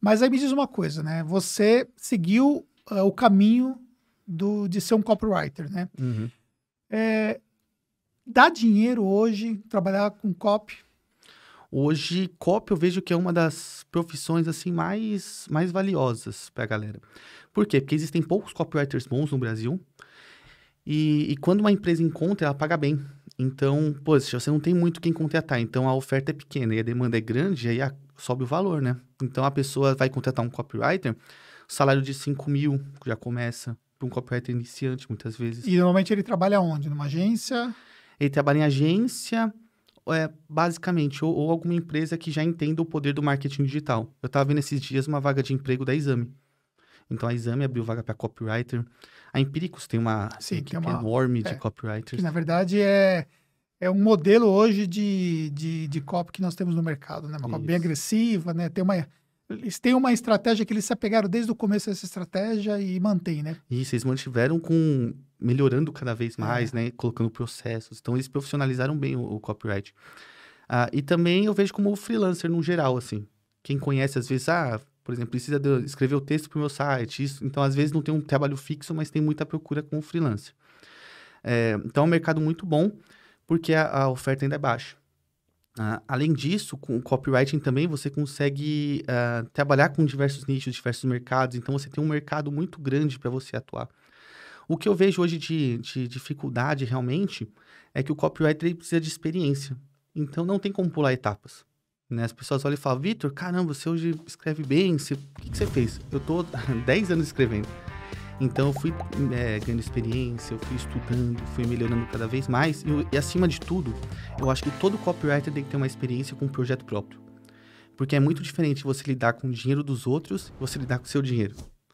Mas aí me diz uma coisa, né? Você seguiu uh, o caminho do, de ser um copywriter, né? Uhum. É, dá dinheiro hoje trabalhar com copy? Hoje, copy eu vejo que é uma das profissões assim mais, mais valiosas para a galera. Por quê? Porque existem poucos copywriters bons no Brasil. E, e quando uma empresa encontra, ela paga bem. Então, se você não tem muito quem contratar, então a oferta é pequena e a demanda é grande, aí a, sobe o valor, né? Então a pessoa vai contratar um copywriter, salário de 5 mil já começa para um copywriter iniciante, muitas vezes. E normalmente ele trabalha onde? Numa agência? Ele trabalha em agência, é, basicamente, ou, ou alguma empresa que já entenda o poder do marketing digital. Eu estava vendo esses dias uma vaga de emprego da Exame. Então a Exame abriu vaga para copywriter. A Empíricos tem uma ah, Sim, equipe é uma... enorme é. de copywriters. Que, na verdade é é um modelo hoje de, de, de copy que nós temos no mercado, né? Uma copy bem agressiva, né? Tem uma, eles têm uma estratégia que eles se apegaram desde o começo dessa estratégia e mantém, né? Isso, eles mantiveram com... melhorando cada vez é. mais, é. né? Colocando processos. Então, eles profissionalizaram bem o, o copyright. Ah, e também eu vejo como o freelancer no geral, assim. Quem conhece, às vezes, ah, por exemplo, precisa escrever o texto para o meu site. Isso, então, às vezes, não tem um trabalho fixo, mas tem muita procura com o freelancer. É, então, é um mercado muito bom, porque a, a oferta ainda é baixa. Uh, além disso, com o copywriting também você consegue uh, trabalhar com diversos nichos, diversos mercados, então você tem um mercado muito grande para você atuar. O que eu vejo hoje de, de, dificuldade realmente é que o copywriter precisa de experiência, então não tem como pular etapas. Né? As pessoas olham e falam, Vitor, caramba, você hoje escreve bem, você... o que, que você fez? Eu tô 10 anos escrevendo. Então eu fui é, ganhando experiência, eu fui estudando, fui melhorando cada vez mais. E, e, acima de tudo, eu acho que todo copywriter tem que ter uma experiência com um projeto próprio. Porque é muito diferente você lidar com o dinheiro dos outros e você lidar com o seu dinheiro.